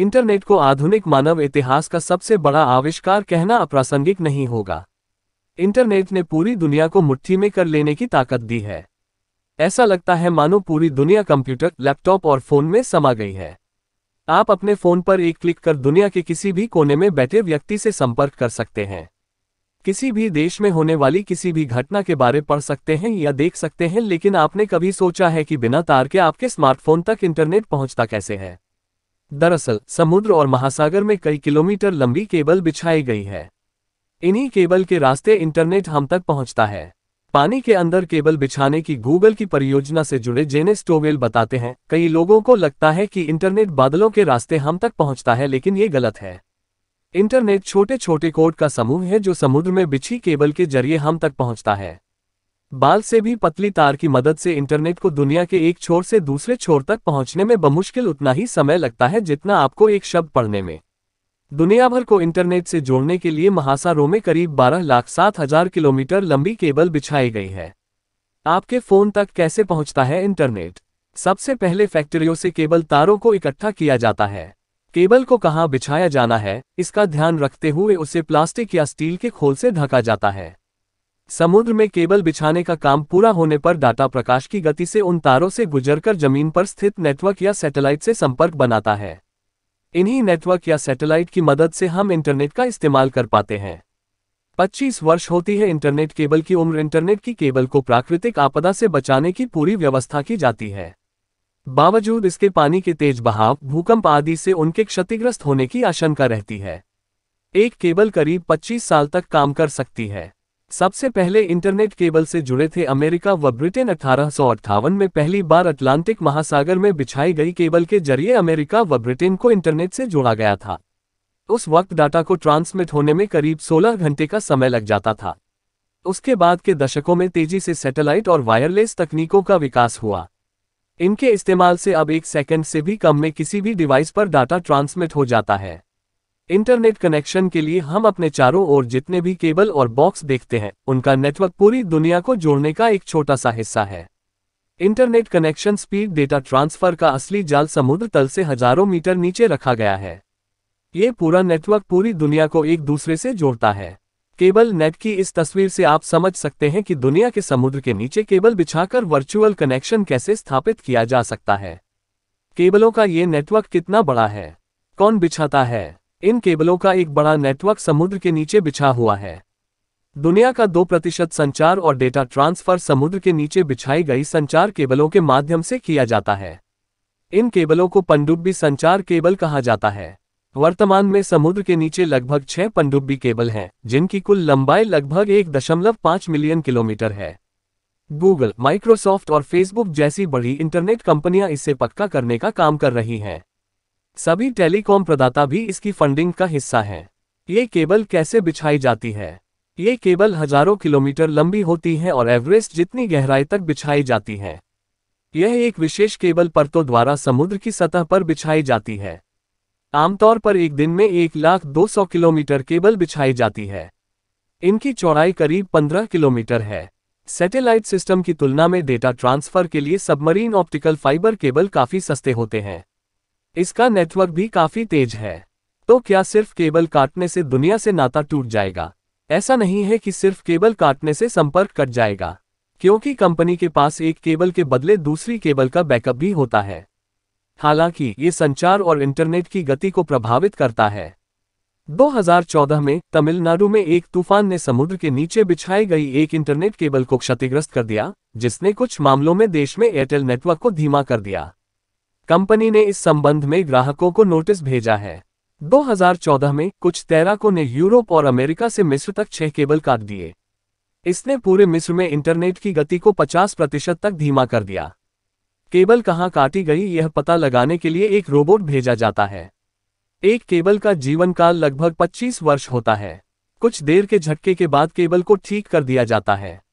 internet को आधुनिक मानव इतिहास का सबसे बड़ा आविष्कार कहना अप्रासंगिक नहीं होगा इंटरनेट ने पूरी दुनिया को मुट्ठी में कर लेने की ताकत दी है ऐसा लगता है मानो पूरी दुनिया कंप्यूटर लैपटॉप और फोन में समा गई है आप अपने फोन पर एक क्लिक कर दुनिया के किसी भी कोने में बैठे व्यक्ति से संपर्क कर सकते हैं किसी भी देश में होने वाली किसी भी घटना के बारे पढ़ सकते हैं या देख सकते हैं लेकिन आपने कभी सोचा है कि बिना तार के आपके स्मार्टफोन तक इंटरनेट पहुंचता कैसे है दरअसल समुद्र और महासागर में कई किलोमीटर लंबी केबल बिछाई गई है इन्हीं केबल के रास्ते इंटरनेट हम तक पहुंचता है पानी के अंदर केबल बिछाने की गूगल की परियोजना से जुड़े जेनेस टोवेल बताते हैं कई लोगों को लगता है कि इंटरनेट बादलों के रास्ते हम तक पहुंचता है लेकिन ये गलत है इंटरनेट छोटे छोटे कोड का समूह है जो समुद्र में बिछी केबल के जरिए हम तक पहुंचता है बाल से भी पतली तार की मदद से इंटरनेट को दुनिया के एक छोर से दूसरे छोर तक पहुंचने में बमुश्किल उतना ही समय लगता है जितना आपको एक शब्द पढ़ने में दुनिया भर को इंटरनेट से जोड़ने के लिए महासारो में करीब 12 लाख सात हजार किलोमीटर लंबी केबल बिछाई गई है आपके फोन तक कैसे पहुंचता है इंटरनेट सबसे पहले फैक्ट्रियों से केबल तारों को इकट्ठा किया जाता है केबल को कहाँ बिछाया जाना है इसका ध्यान रखते हुए उसे प्लास्टिक या स्टील के खोल से ढका जाता है समुद्र में केबल बिछाने का काम पूरा होने पर डाटा प्रकाश की गति से उन तारों से गुजरकर जमीन पर स्थित नेटवर्क या सैटेलाइट से संपर्क बनाता है इन्हीं नेटवर्क या सैटेलाइट की मदद से हम इंटरनेट का इस्तेमाल कर पाते हैं 25 वर्ष होती है इंटरनेट केबल की उम्र इंटरनेट की केबल को प्राकृतिक आपदा से बचाने की पूरी व्यवस्था की जाती है बावजूद इसके पानी के तेज बहाव भूकंप आदि से उनके क्षतिग्रस्त होने की आशंका रहती है एक केबल करीब 25 साल तक काम कर सकती है सबसे पहले इंटरनेट केबल से जुड़े थे अमेरिका व ब्रिटेन अठारह में पहली बार अटलांटिक महासागर में बिछाई गई केबल के जरिए अमेरिका व ब्रिटेन को इंटरनेट से जोड़ा गया था उस वक्त डाटा को ट्रांसमिट होने में करीब 16 घंटे का समय लग जाता था उसके बाद के दशकों में तेजी से सैटेलाइट और वायरलेस तकनीकों का विकास हुआ इनके इस्तेमाल से अब एक सेकेंड से भी कम में किसी भी डिवाइस पर डाटा ट्रांसमिट हो जाता है इंटरनेट कनेक्शन के लिए हम अपने चारों ओर जितने भी केबल और बॉक्स देखते हैं उनका नेटवर्क पूरी दुनिया को जोड़ने का एक छोटा सा हिस्सा है internet connection speed data transfer का असली जाल समुद्र तल से हजारों मीटर नीचे रखा गया है ये पूरा नेटवर्क पूरी दुनिया को एक दूसरे से जोड़ता है केबल नेट की इस तस्वीर से आप समझ सकते हैं कि दुनिया के समुद्र के नीचे केबल बिछाकर वर्चुअल कनेक्शन कैसे स्थापित किया जा सकता है केबलों का ये नेटवर्क कितना बड़ा है कौन बिछाता है इन केबलों का एक बड़ा नेटवर्क समुद्र के नीचे बिछा हुआ है दुनिया का दो प्रतिशत संचार और डेटा ट्रांसफर समुद्र के नीचे बिछाई गई संचार केबलों के माध्यम से किया जाता है इन केबलों को पनडुब्बी संचार केबल कहा जाता है वर्तमान में समुद्र के नीचे लगभग छह पंडुब्बी केबल हैं जिनकी कुल लंबाई लगभग एक दशमलव पांच मिलियन किलोमीटर है गूगल माइक्रोसॉफ्ट और फेसबुक जैसी बड़ी इंटरनेट कंपनियां इसे पक्का करने का काम कर रही हैं सभी टेलीकॉम प्रदाता भी इसकी फंडिंग का हिस्सा हैं ये केबल कैसे बिछाई जाती है ये केबल हजारों किलोमीटर लंबी होती है और एवरेस्ट जितनी गहराई तक बिछाई जाती है यह एक विशेष केबल परतों द्वारा समुद्र की सतह पर बिछाई जाती है आमतौर पर एक दिन में एक लाख दो सौ किलोमीटर केबल बिछाई जाती है इनकी चौड़ाई करीब पंद्रह किलोमीटर है सैटेलाइट सिस्टम की तुलना में डेटा ट्रांसफर के लिए सबमरीन ऑप्टिकल फाइबर केबल काफ़ी सस्ते होते हैं इसका नेटवर्क भी काफी तेज है तो क्या सिर्फ केबल काटने से दुनिया से नाता टूट जाएगा ऐसा नहीं है कि सिर्फ केबल काटने से संपर्क कट जाएगा क्योंकि कंपनी के पास एक केबल के बदले दूसरी केबल का बैकअप भी होता है हालांकि ये संचार और इंटरनेट की गति को प्रभावित करता है 2014 में तमिलनाडु में एक तूफान ने समुद्र के नीचे बिछाई गई एक इंटरनेट केबल को क्षतिग्रस्त कर दिया जिसने कुछ मामलों में देश में एयरटेल नेटवर्क को धीमा कर दिया कंपनी ने इस संबंध में ग्राहकों को नोटिस भेजा है 2014 में कुछ तैराकों ने यूरोप और अमेरिका से मिस्र तक छह केबल काट दिए इसने पूरे मिस्र में इंटरनेट की गति को 50 प्रतिशत तक धीमा कर दिया केबल कहाँ काटी गई यह पता लगाने के लिए एक रोबोट भेजा जाता है एक केबल का जीवन काल लगभग 25 वर्ष होता है कुछ देर के झटके के बाद केबल को ठीक कर दिया जाता है